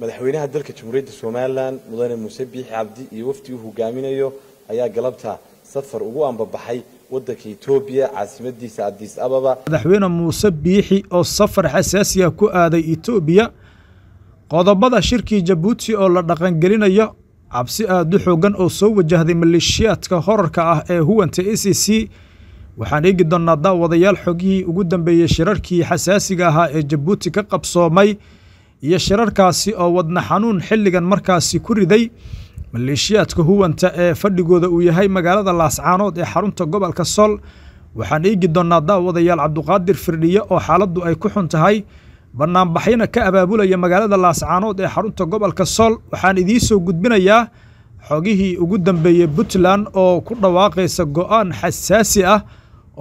madaxweynaha dalka jamhuuriyadda somalilan mudane muuse biixi cabdi iyo wafdii uu hogaaminayo ayaa galabta safar ugu ambabaxay waddanka etoobiya caasimaddiisa adis ababa madaxweyne muuse biixi oo safar xasaasiga ku aaday etoobiya qodobada shirkii jabuuti oo la dhaqangelinayo cabsi aad u xoogan oo soo wajahday maleeshiyaadka horarka ah ee huwanta a c c waxaan eegi doonnaa daawadayaal xogihii ugu dambeeyey shirarkii xasaasiga ahaa ee jabuuti ka qabsoomay iyo shirarkaasi oo wadna xanuun xilligan markaasi ku riday maleeshiyaadka huwanta ee fadhigooda uu yahay magaalada laascaanood ee xarunta gobolka sool waxaan eegi doonnaa daawadayaal cabduqaadir firdhiye oo xaaladdu ay ku xun tahay bannaanbaxyana ka abaabulaya magaalada laascaanood ee xarunta gobolka sool waxaan idiin soo gudbinayaa xogihii ugu dambeeyey puntland oo ku dhawaaqaysa go'aan xasaasi ah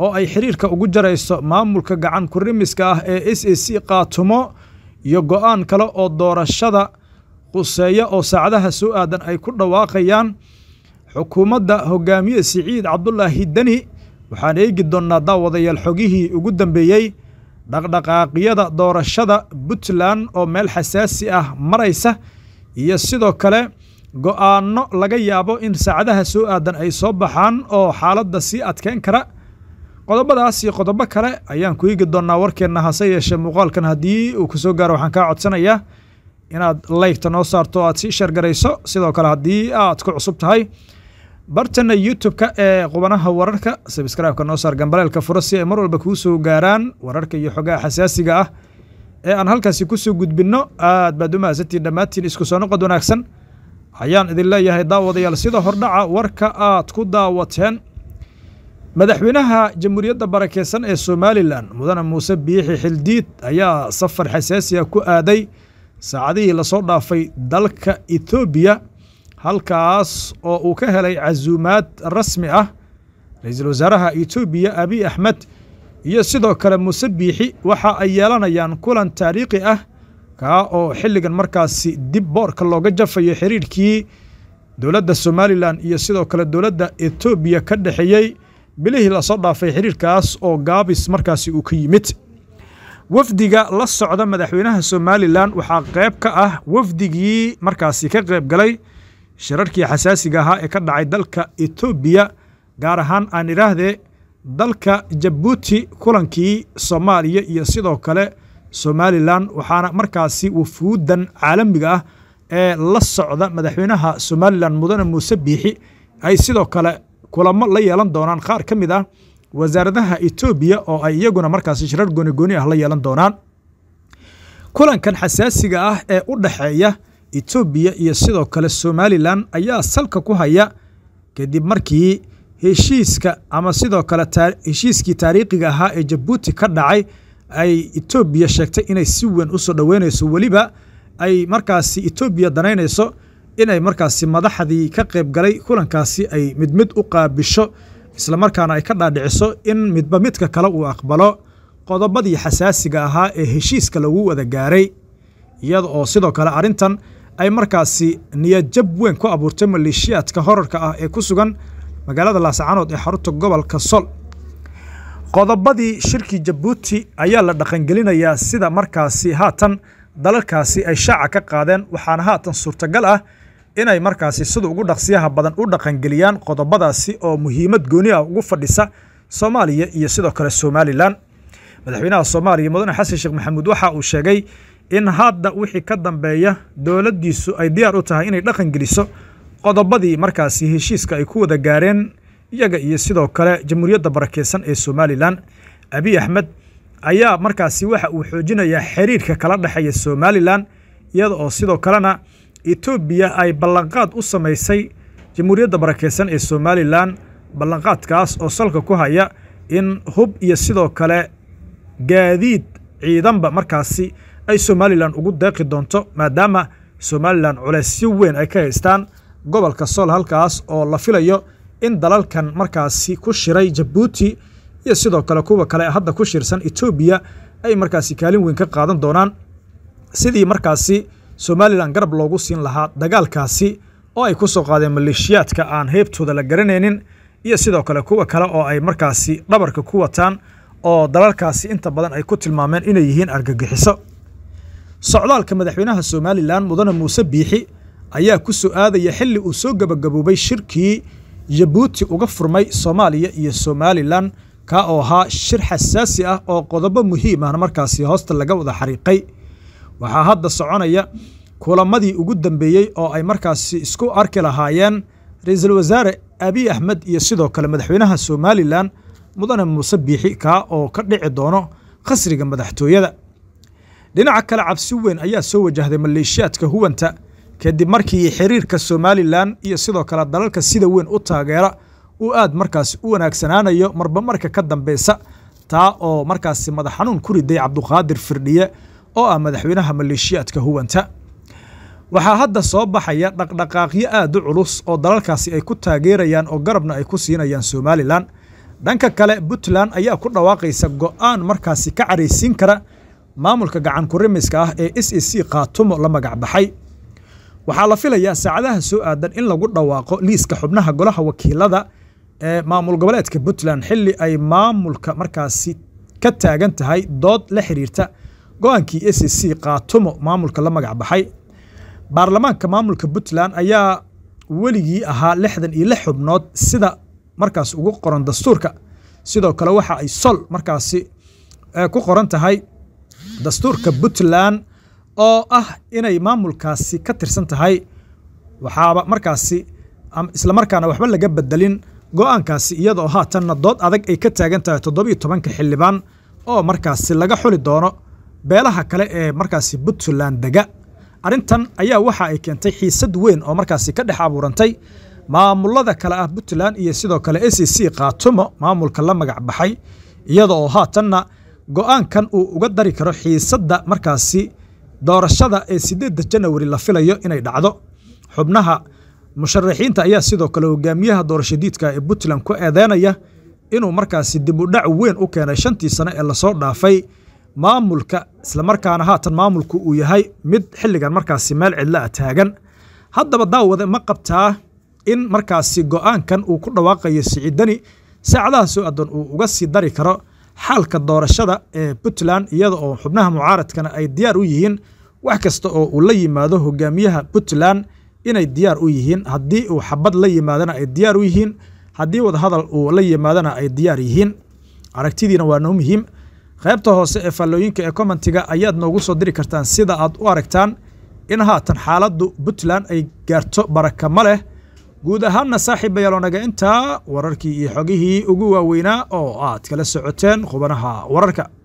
oo ay xiriirka ugu jarayso maamulka gacan kurimiska ah ee s a c qaatumo iyo go'aan kale oo doorashada quseeya oo saacadaha soo aadan ay ku dhawaaqayaan xukuumadda hogaamiye siciid cabdulaahi deni waxaan eegi doonnaa daawadayaal xogihii ugu dambeeyey dhaqdhaqaaqyada doorashada puntland oo meel xasaasi ah maraysa iyo sidoo kale go'aanno laga yaabo in saacadaha soo aadan ay soo baxaan oo xaaladda sii adkeyn kara qodobadaas iyo qodobo kale ayaan ku eegi doonnaa warkeenna hase yeeshee muuqaalkan haddii uu kasoo gaaro waxaan kaa codsanayaa inaad laygta noo saarto o aad sii sheergarayso sidoo kale haddii aad ku cusub tahay bartana youtube-ka ee qubanaha wararka sabskraibka noo saar gambaleelka fura si ay mar walba kuu soo gaaraan wararka iyo xogaha xasaasiga ah ee aan halkaasi ku soo gudbinno aad baad u mahadsantiin dhammaantiin isku soo noqod wanaagsan ayaan idin leeyahay daawadayaal sida hordhaca warka aad ku daawateen madaxweynaha jamhuuriyadda barakeysan ee somalilan mudane muuse biixi xildiid ayaa safar xasaasiya ku aaday saacadihii lasoo dhaafay dalka etoobiya halkaas oo uu ka helay casuumaad rasmi ah ra-iisul wasaaraha etoobiya abiy axmed iyo sidoo kale muuse biixi waxa ay yeelanayaan kulan taariikhi ah kaa oo xilligan markaasi dib boorka looga jafayo xiriirkii dowladda somalilan iyo sidoo kale dowladda etoobiya ka dhexeeyey bilihii lasoo dhaafay xiriirkaas oo gaabis markaasi uu ka yimid wafdiga la socda madaxweynaha somalilan waxaa qayb ka ah wafdigii markaasi ka qayb galay shirarkii xasaasiga ahaa ee ka dhacay dalka etoobiya gaar ahaan aan idhaahdee dalka jabuuti kulankii soomaaliya iyo sidoo kale somalilan waxaana markaasi wafuuddan caalamiga ah ee la socda madaxweynaha somalilan mudane muuse biixi ay sidoo kale kulamo la yeelan doonaan qaar ka mid ah wasaaradaha etoobiya oo ay iyaguna markaasi shirar goonigooni ah la yeelan doonaan kulankan xasaasiga ah ee u dhexeeya etoobiya iyo sidoo kale somalilan ayaa salka ku haya kadib markii heshiiska ama sidoo kale heshiiskii taariikhiga ahaa ee jabuuti ka dhacay ay etoobiya sheegtay inay si weyn u soo dhoweynayso weliba ay markaasi etoobiya danaynayso inay markaasi madaxdii ka qayb galay kulankaasi ay mid mid u qaabisho isla markaana ay ka dhaadhiciso in midba midka kale uu aqbalo qodobadii xasaasiga ahaa ee heshiiska lagu wada gaaray iyada oo sidoo kale arrintan ay markaasi niyadjab weyn ku abuurtay maleeshiyaadka horarka ah ee ku sugan magaalada laascanood ee xarunta gobolka sol qodobadii shirkii jabuuti ayaa la dhaqangelinayaa sida markaasi haatan dalalkaasi ay shaaca ka qaadeen waxaana haatan suurtagal ah inay markaasi sida ugu dhaqsiyaha badan u dhaqangeliyaan qodobadaasi oo muhiimad gooni ah ugu fadhisa soomaaliya iyo sidoo kale somalilan madaxweynaha soomaaliya mudane xasan sheekh maxamuud waxa uu sheegay in hadda wixii ka dambeeya dowladdiisu ay diyaar u tahay inay dhaqangeliso qodobadii markaasi heshiiska ay ku wada gaareen iyaga iyo sidoo kale jamhuuriyadda barakeysan ee somalilan abiy axmed ayaa markaasi waxa uu xoojinayaa xiriirka kala dhexeeya somalilan iyada oo sidoo kalena etoobiya ay ballanqaad u samaysay jamhuuriyadda barakeysan ee somalilan ballanqaadkaas oo salka ku haya in hub iyo sidoo kale gaadiid ciidanba markaasi ay somalilan ugu deeqi doonto maadaama somalilan culeysyo weyn ay ka haystaan gobolka sool halkaas oo la filayo in dalalkan markaasi ku shiray jabuuti iyo sidoo kale kuwa kale hadda ku shirsan etoobiya ay markaasi kaalin weyn ka qaadan doonaan sidii markaasi somalilan garab loogu siin lahaa dagaalkaasi oo ay ku soo qaadeen maleeshiyaadka aan heybtooda la garanaynin iyo sidoo kale kuwa kale oo ay markaasi dhabarka ku wataan oo dalalkaasi inta badan ay ku tilmaameen inay yihiin argagixiso socdaalka madaxweynaha somalilan mudane muuse biixi ayaa ku soo aadaya xilli uu soo gabagaboobay shirkii jabuuti uga furmay soomaaliya iyo somalilan ka oo ahaa shir xasaasi ah oo qodobo muhiim ahna markaasi hoosta laga wada xariiqay waxaa hadda soconaya kulamadii ugu dambeeyey oo ay markaasi isku arki lahaayeen ra-iisul wasaare abiy axmed iyo sidoo kale madaxweynaha somalilan mudane muuse biixi kaa oo ka dhici doono khasriga madaxtooyada dhinaca kale cabsi weyn ayaa soo wajahday maleeshiyaadka huwanta kadib markii xiriirka somalilan iyo sidoo kale dalalka sida weyn u taageera uu aad markaasi u wanaagsanaanayo marba marka ka dambeysa taa oo markaasi madax xanuun ku riday cabduqaadir firdhiye oo ah madaxweynaha maleeshiyaadka huwanta waxaa hadda soo baxaya dhaqdhaqaaqyo aada u culus oo dalalkaasi ay ku taageerayaan oo garabna ay ku siinayaan somalilan dhanka kale puntland ayaa ku dhawaaqaysa go'aan markaasi ka caraysiin kara maamulka gacan kurimiska ah ee s e c khaatumo la magacbaxay waxaa la filayaa saacadaha soo aadan in lagu dhawaaqo liiska xubnaha golaha wakiilada ee maamul goboleedka puntland xilli ay maamulka markaasi ka taagan tahay dood la xiriirta go-aankii s c qaatumo maamulka la magac baxay baarlamaanka maamulka puntland ayaa weligii ahaa lixdan iyo lix xubnood sida markaas ugu qoran dastuurka sidoo kale waxa ay sol markaasi eh, ku qoran tahay dastuurka puntland oo ah inay maamulkaasi ka tirsan tahay waxaaba markaasi islamarkaana waxba laga bedelin go-aankaasi iyadoo haatanna dood adag ay ka taagan tahay toddobiiyo tobanka xildhibaan oo markaasi laga xuli doono beelaha kale ee markaasi puntland dega arrintan ayaa waxa ay keentay xiisad weyn oo markaasi ka dhex abuurantay maamulada kale ah puntland iyo sidoo kale s e c khaatumo maamulka la magac baxay iyada oo haatanna go'aankan uu uga dari karo xiisadda markaasi doorashada ee siddeedda janawari la filayo inay dhacdo xubnaha musharaxiinta ayaa sidoo kale hogaamiyaha doorashadiidka ee puntland ku eedeynaya inuu markaasi dib u dhac weyn u keenay shantii sane ee lasoo dhaafay maamulka islamarkaana haatan maamulku uu yahay mid xilligan markaasi meel cidlo a ah taagan haddaba daawade ma qabtaa in markaasi aankan uu ku dhawaaqayo siciidani saacadaha soo adan uu uga sii dari karo xaalka doorashada ee puntland iyada oo xubnaha mucaaradkana ay diyaar u yihiin wax kasta oo uu la yimaado hogaamiyaha puntland inay diyaar u yihiin haddii uu xabad la yimaadana ay diyaar u yihiin haddii wadahadal uu la yimaadana ay diyaar yihiin aragtidiina waa noo muhiim qaybta hoose ee faallooyinka ee commentiga ayaad noogu soo diri kartaan sida aad u aragtaan in haatan xaaladdu puntland ay gaarto baraka ma leh guud ahaanna saaxiibayaaloonaga intaa wararkii iyo xogihii ugu waaweynaa oo aad kala socoteen khubanaha wararka